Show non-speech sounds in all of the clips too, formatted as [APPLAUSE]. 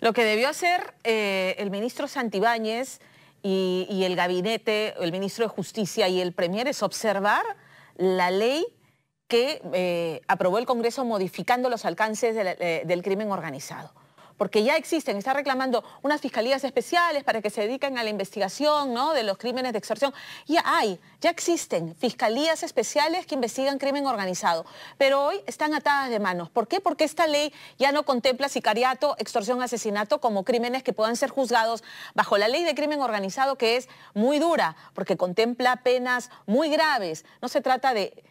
Lo que debió hacer eh, el ministro Santibáñez y, el gabinete, el ministro de Justicia y el premier es observar la ley que eh, aprobó el Congreso modificando los alcances eh, del crimen organizado porque ya existen, está reclamando unas fiscalías especiales para que se dediquen a la investigación ¿no? de los crímenes de extorsión. Ya hay, ya existen fiscalías especiales que investigan crimen organizado, pero hoy están atadas de manos. ¿Por qué? Porque esta ley ya no contempla sicariato, extorsión, asesinato como crímenes que puedan ser juzgados bajo la ley de crimen organizado, que es muy dura, porque contempla penas muy graves. No se trata de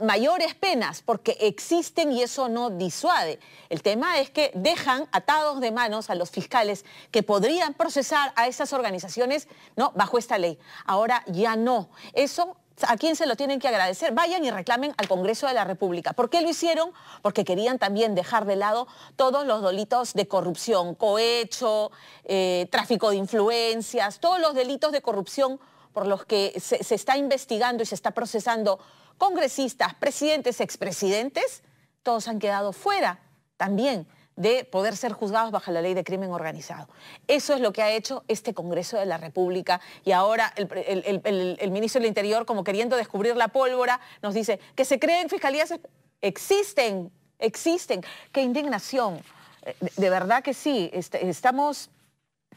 mayores penas, porque existen y eso no disuade. El tema es que dejan atados de manos a los fiscales que podrían procesar a esas organizaciones ¿no? bajo esta ley. Ahora ya no. Eso ¿A quién se lo tienen que agradecer? Vayan y reclamen al Congreso de la República. ¿Por qué lo hicieron? Porque querían también dejar de lado todos los delitos de corrupción, cohecho, eh, tráfico de influencias, todos los delitos de corrupción por los que se está investigando y se está procesando congresistas, presidentes, expresidentes, todos han quedado fuera también de poder ser juzgados bajo la ley de crimen organizado. Eso es lo que ha hecho este Congreso de la República y ahora el, ministro del Interior, como queriendo descubrir la pólvora, nos dice que se creen fiscalías, existen, existen. ¡Qué indignación! Eh, de, verdad que sí, este, estamos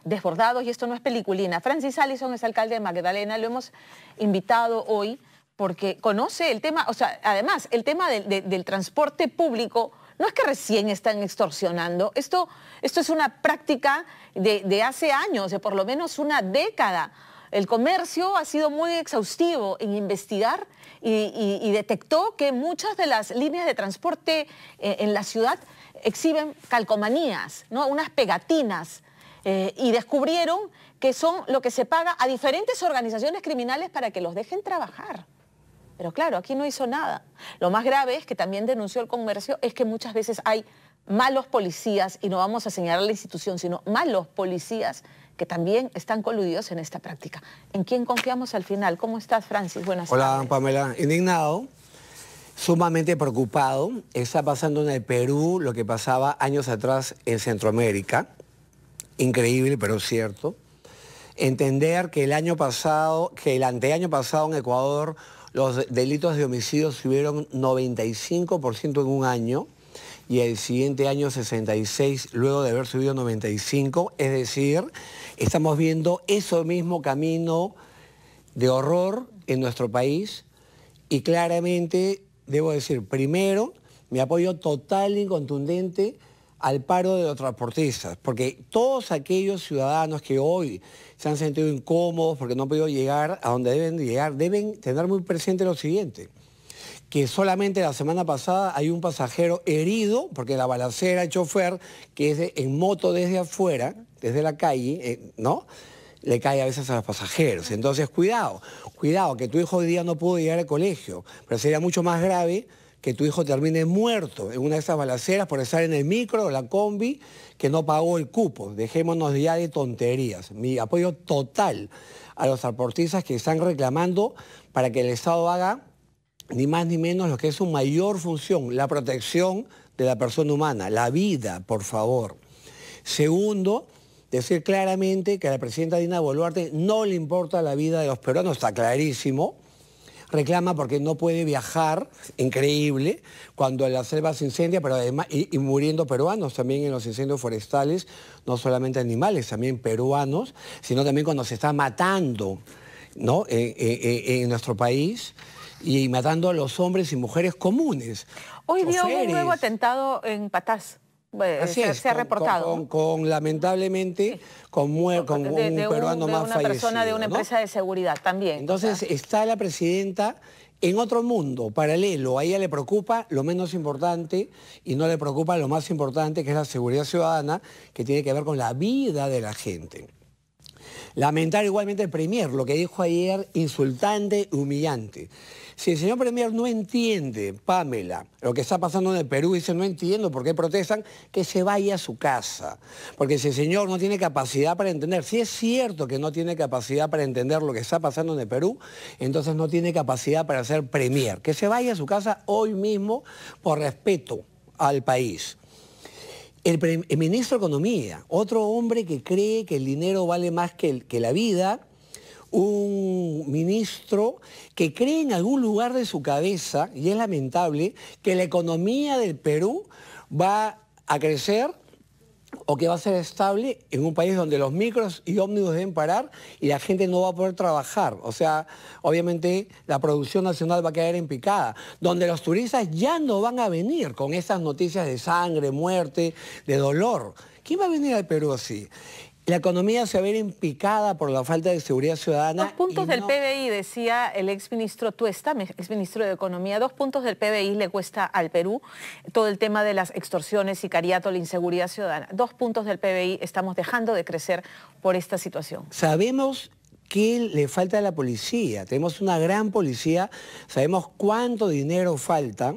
desbordados y esto no es peliculina. Francis Allison es alcalde de Magdalena, lo hemos invitado hoy porque conoce el tema, o sea, además, el tema del transporte público no es que recién están extorsionando, esto, es una práctica de, hace años, de por lo menos una década. El comercio ha sido muy exhaustivo en investigar y, detectó que muchas de las líneas de transporte eh, en la ciudad exhiben calcomanías, unas pegatinas, eh, y descubrieron que son lo que se paga a diferentes organizaciones criminales para que los dejen trabajar. Pero claro, aquí no hizo nada. Lo más grave es que también denunció el comercio, es que muchas veces hay malos policías, y no vamos a señalar a la institución, sino malos policías que también están coludidos en esta práctica. ¿En quién confiamos al final? ¿Cómo estás, Francis? Buenas tardes. Hola, Pamela. Indignado, sumamente preocupado. Está pasando en el Perú lo que pasaba años atrás en Centroamérica. Increíble, pero cierto. Entender que el año pasado, que el anteaño pasado en Ecuador los delitos de homicidio subieron 95% en un año y el siguiente año 66, luego de haber subido 95. Es decir, estamos viendo ese mismo camino de horror en nuestro país y claramente, debo decir, primero, mi apoyo total y contundente al paro de los transportistas, porque todos aquellos ciudadanos que hoy se han sentido incómodos porque no han podido llegar a donde deben llegar, deben tener muy presente lo siguiente, que solamente la semana pasada hay un pasajero herido, porque la balacera, el chofer, que es en moto desde afuera, desde la calle, eh, ¿no?, le cae a veces a los pasajeros. Entonces, cuidado, cuidado, que tu hijo hoy día no pudo llegar al colegio, pero sería mucho más grave que tu hijo termine muerto en una de esas balaceras por estar en el micro o la combi que no pagó el cupo. Dejémonos ya de tonterías. Mi apoyo total a los aportistas que están reclamando para que el Estado haga ni más ni menos lo que es su mayor función, la protección de la persona humana, la vida, por favor. Segundo, decir claramente que a la presidenta Dina Boluarte no le importa la vida de los peruanos, está clarísimo reclama porque no puede viajar, increíble, cuando la selva se incendia, pero además, y, muriendo peruanos también en los incendios forestales, no solamente animales, también peruanos, sino también cuando se está matando ¿no? Eh, eh, eh, en, nuestro país y matando a los hombres y mujeres comunes. Hoy dio un nuevo atentado en Patás se, ha reportado. Con, lamentablemente, con, con, un peruano más de una persona de una empresa de seguridad también. Entonces está la presidenta en otro mundo paralelo, a ella le preocupa lo menos importante y no le preocupa lo más importante, que es la seguridad ciudadana, que tiene que ver con la vida de la gente. Lamentar igualmente el Premier, lo que dijo ayer, insultante, humillante. Si el señor Premier no entiende, Pamela, lo que está pasando en el Perú, dice, no entiendo por qué protestan, que se vaya a su casa. Porque si el señor no tiene capacidad para entender, si es cierto que no tiene capacidad para entender lo que está pasando en el Perú, entonces no tiene capacidad para ser Premier. Que se vaya a su casa hoy mismo por respeto al país. El, ministro de Economía, otro hombre que cree que el dinero vale más que la vida, un ministro que cree en algún lugar de su cabeza, y es lamentable, que la economía del Perú va a crecer o que va a ser estable en un país donde los micros y ómnibus deben parar y la gente no va a poder trabajar. O sea, obviamente la producción nacional va a caer en picada, donde los turistas ya no van a venir con esas noticias de sangre, muerte, de dolor. ¿Quién va a venir al Perú así? La economía se ve impicada por la falta de seguridad ciudadana. Dos puntos del PBI, decía el exministro Tuesta, exministro de Economía, dos puntos del PBI le cuesta al Perú todo el tema de las extorsiones, sicariato, la inseguridad ciudadana. Dos puntos del PBI estamos dejando de crecer por esta situación. Sabemos que le falta a la policía. Tenemos una gran policía, sabemos cuánto dinero falta,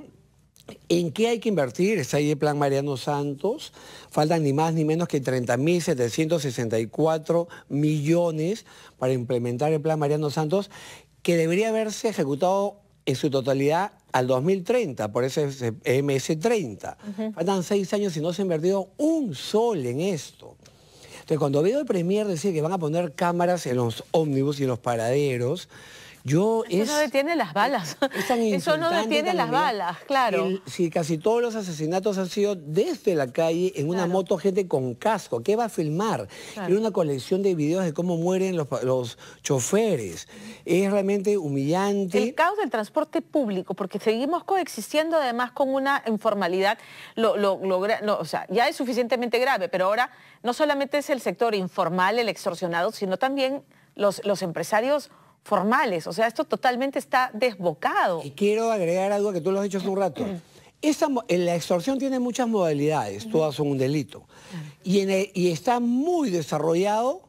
¿En qué hay que invertir? Está ahí el plan Mariano Santos. Faltan ni más ni menos que 30.764 millones para implementar el plan Mariano Santos, que debería haberse ejecutado en su totalidad al 2030, por ese MS30. Faltan seis años y no se ha invertido un sol en esto. Entonces, cuando veo el Premier decir que van a poner cámaras en los ómnibus y en los paraderos, eso no detiene las balas. Eso no detiene las balas, claro. si casi todos los asesinatos han sido desde la calle, en una moto, gente con casco. ¿Qué va a filmar? Y una colección de videos de cómo mueren los, choferes. Es realmente humillante. El caos del transporte público, porque seguimos coexistiendo además con una informalidad, o sea, ya es suficientemente grave, pero ahora no solamente es el sector informal, el extorsionado, sino también los, los empresarios formales. O sea, esto totalmente está desbocado. Y quiero agregar algo que tú lo has dicho hace un rato. [CLEARS THROAT] la extorsión tiene muchas modalidades, todas son un delito. Y, está muy desarrollado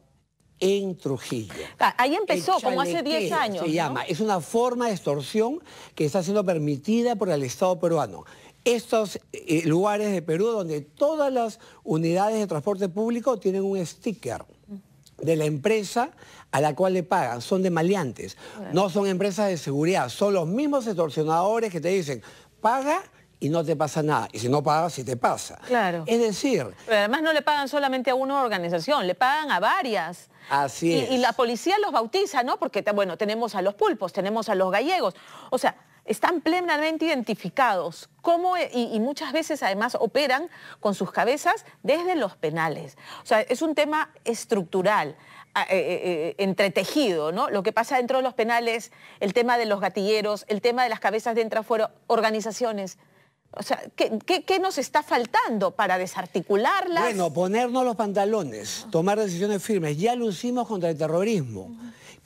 en Trujillo. Ah, ahí empezó, como hace 10 años. Se llama, es una forma de extorsión que está siendo permitida por el Estado peruano. Estos eh, lugares de Perú donde todas las unidades de transporte público tienen un sticker de la empresa a la cual le pagan, son de maleantes, no son empresas de seguridad, son los mismos extorsionadores que te dicen, paga y no te pasa nada. Y si no pagas, si te pasa. Claro. Es decir... Pero además no le pagan solamente a una organización, le pagan a varias. Así es. Y la policía los bautiza, ¿no? Porque, bueno, tenemos a los pulpos, tenemos a los gallegos. O sea, están plenamente identificados e, y, muchas veces además operan con sus cabezas desde los penales. O sea, es un tema estructural. Eh, eh, eh, entretejido, ¿no? Lo que pasa dentro de los penales, el tema de los gatilleros, el tema de las cabezas dentro fuera organizaciones. O sea, ¿qué, nos está faltando para desarticularlas? Bueno, ponernos los pantalones, tomar decisiones firmes. Ya lucimos contra el terrorismo.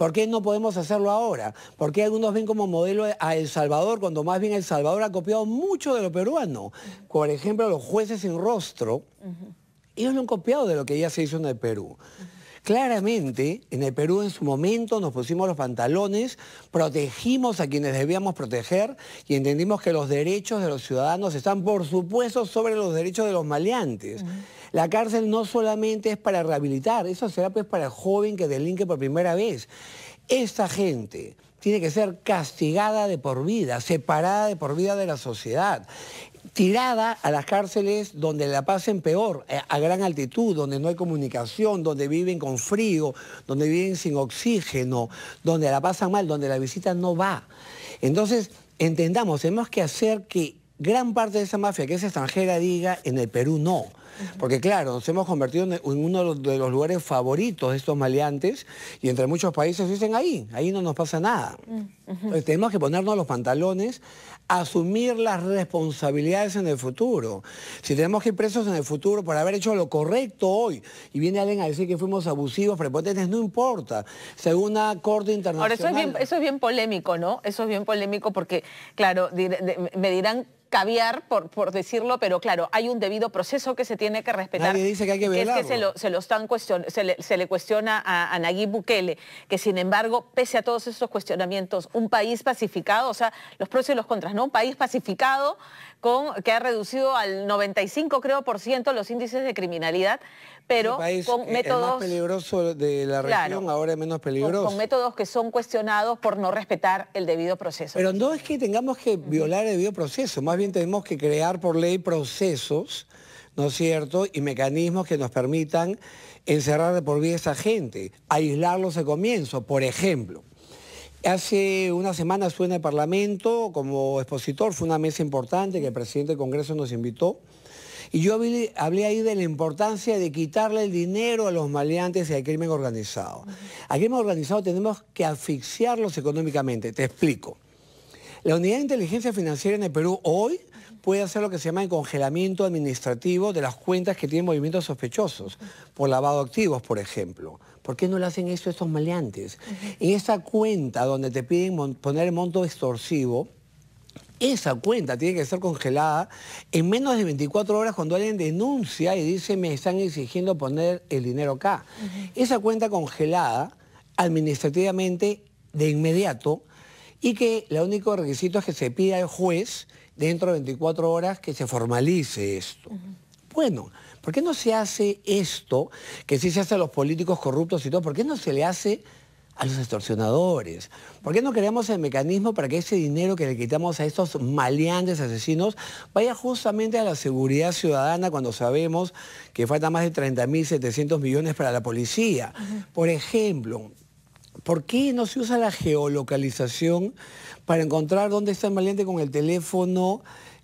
¿Por qué no podemos hacerlo ahora? ¿Por qué algunos ven como modelo a El Salvador, cuando más bien El Salvador ha copiado mucho de lo peruano? Por ejemplo, los jueces sin rostro, ellos lo han copiado de lo que ya se hizo en el Perú. Claramente, en el Perú en su momento nos pusimos los pantalones, protegimos a quienes debíamos proteger y entendimos que los derechos de los ciudadanos están, por supuesto, sobre los derechos de los maleantes. La cárcel no solamente es para rehabilitar, eso será pues para el joven que delinque por primera vez, esta gente tiene que ser castigada de por vida, separada de por vida de la sociedad tirada a las cárceles donde la pasen peor, eh, a gran altitud, donde no hay comunicación, donde viven con frío, donde viven sin oxígeno, donde la pasan mal, donde la visita no va. Entonces, entendamos, tenemos que hacer que gran parte de esa mafia que es extranjera diga en el Perú no. Porque claro, nos hemos convertido en uno de los lugares favoritos de estos maleantes y entre muchos países dicen ahí, ahí no nos pasa nada. Eh, tenemos que ponernos los pantalones, asumir las responsabilidades en el futuro. Si tenemos que ir presos en el futuro por haber hecho lo correcto hoy y viene alguien a decir que fuimos abusivos, prepotentes, no importa. Según una corte internacional... Ahora, eso es bien polémico, ¿no? Eso es bien polémico porque, claro, me dirán caviar, por, por decirlo, pero claro, hay un debido proceso que se tiene que respetar. Nadie dice que hay que es que se lo, se lo están se, le, cuestiona a, a Bukele, que sin embargo, pese a todos esos cuestionamientos, un país pacificado, o sea, los pros y los contras, ¿no? Un país pacificado que ha reducido al 95, creo, por ciento los índices de criminalidad, pero con métodos... de la región ahora menos peligroso. Con, métodos que son cuestionados por no respetar el debido proceso. Pero no es que tengamos que violar el debido proceso, más bien tenemos que crear por ley procesos, ¿no es cierto?, y mecanismos que nos permitan encerrar de por vida esa gente, aislarlos de comienzo, por ejemplo. Hace una semana estuve en el Parlamento como expositor, fue una mesa importante que el presidente del Congreso nos invitó. Y yo hablé, hablé, ahí de la importancia de quitarle el dinero a los maleantes y al crimen organizado. Al crimen organizado tenemos que asfixiarlos económicamente. Te explico. La unidad de inteligencia financiera en el Perú hoy puede hacer lo que se llama el congelamiento administrativo de las cuentas que tienen movimientos sospechosos, por lavado de activos, por ejemplo. ¿Por qué no le hacen eso a estos maleantes? En esa cuenta donde te piden poner el monto extorsivo, esa cuenta tiene que ser congelada en menos de 24 horas cuando alguien denuncia y dice me están exigiendo poner el dinero acá. Esa cuenta congelada administrativamente de inmediato y que el único requisito es que se pida al juez dentro de 24 horas que se formalice esto. Bueno, ¿por qué no se hace esto, que sí se hace a los políticos corruptos y todo? ¿Por qué no se le hace a los extorsionadores? ¿Por qué no creamos el mecanismo para que ese dinero que le quitamos a estos maleantes asesinos vaya justamente a la seguridad ciudadana cuando sabemos que falta más de 30.700 millones para la policía? Por ejemplo, ¿Por qué no se usa la geolocalización para encontrar dónde está el valiente con el teléfono?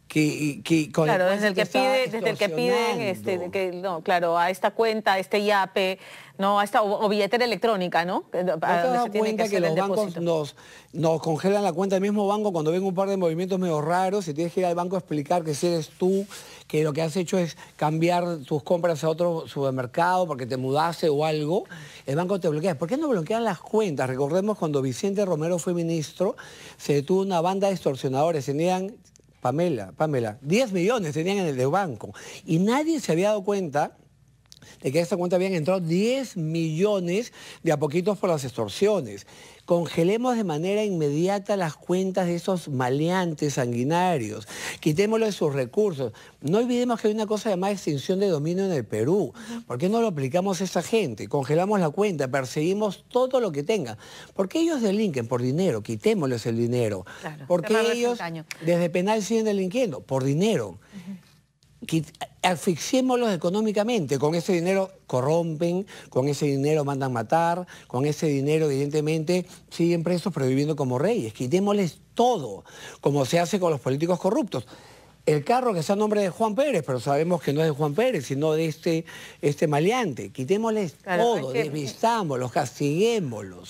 que, claro, desde el que pide, desde el que piden, este, no, claro, a esta cuenta, a este IAPE, no, a esta o, billetera electrónica, ¿no? ¿No te das cuenta que, los bancos nos, congelan la cuenta del mismo banco cuando ven un par de movimientos medio raros y tienes que ir al banco a explicar que si eres tú, que lo que has hecho es cambiar tus compras a otro supermercado porque te mudaste o algo, el banco te bloquea. ¿Por qué no bloquean las cuentas? Recordemos cuando Vicente Romero fue ministro, se detuvo una banda de extorsionadores, tenían Pamela, Pamela, 10 millones tenían en el de banco. Y nadie se había dado cuenta de que a esta cuenta habían entrado 10 millones de a poquitos por las extorsiones. Congelemos de manera inmediata las cuentas de esos maleantes sanguinarios. Quitémosles sus recursos. No olvidemos que hay una cosa llamada extinción de dominio en el Perú. ¿Por qué no lo aplicamos a esa gente? Congelamos la cuenta, perseguimos todo lo que tenga. qué ellos delinquen por dinero, quitémosles el dinero. ¿Por porque ellos desde penal siguen delinquiendo por dinero asfixiémoslos económicamente. Con ese dinero corrompen, con ese dinero mandan matar, con ese dinero evidentemente siguen presos pero viviendo como reyes. Quitémosles todo, como se hace con los políticos corruptos el carro que sea a nombre de Juan Pérez, pero sabemos que no es de Juan Pérez, sino de este, este maleante. Quitémosles todo, que... desvistámoslos,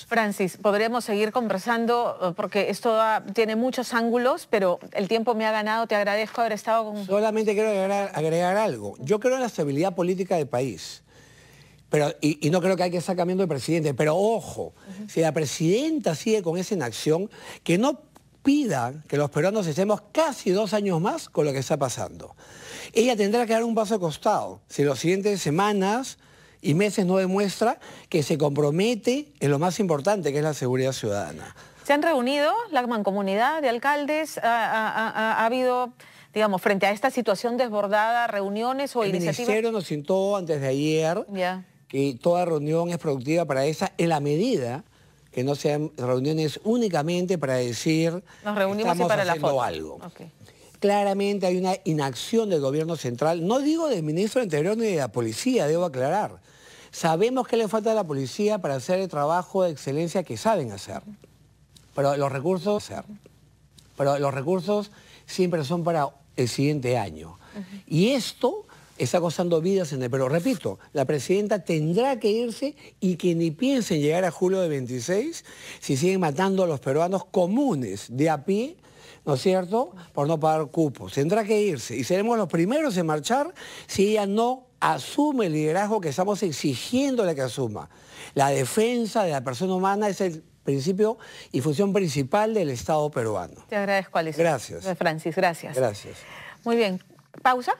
Francis, podríamos seguir conversando eh, porque esto tiene muchos ángulos, pero el tiempo me ha ganado, te agradezco haber estado con... Solamente quiero agregar, algo. Yo creo en la estabilidad política del país. Pero, y, no creo que hay que estar cambiando de presidente, pero ojo, si la presidenta sigue con esa inacción, que no pidan que los peruanos estemos casi dos años más con lo que está pasando. Ella tendrá que dar un paso costado si en las siguientes semanas y meses no demuestra que se compromete en lo más importante, que es la seguridad ciudadana. Se han reunido la mancomunidad de alcaldes, ha, habido digamos, frente a esta situación desbordada, reuniones o iniciativas? El Ministerio nos sintió antes de ayer que toda reunión es productiva para esa en la medida que no sean reuniones únicamente para decir Nos para algo. Claramente hay una inacción del gobierno central, no digo del ministro del Interior ni de la policía, debo aclarar. Sabemos que le falta a la policía para hacer el trabajo de excelencia que saben hacer. Pero los recursos, Pero los recursos siempre son para el siguiente año. Y esto está costando vidas en el... Pero repito, la presidenta tendrá que irse y que ni piensen llegar a julio de 26 si siguen matando a los peruanos comunes de a pie, ¿no es cierto?, por no pagar cupos. Tendrá que irse y seremos los primeros en marchar si ella no asume el liderazgo que estamos exigiéndole que asuma. La defensa de la persona humana es el principio y función principal del Estado peruano. Te agradezco, Alicia. Gracias. Francis, gracias. Gracias. Muy bien. ¿Pausa?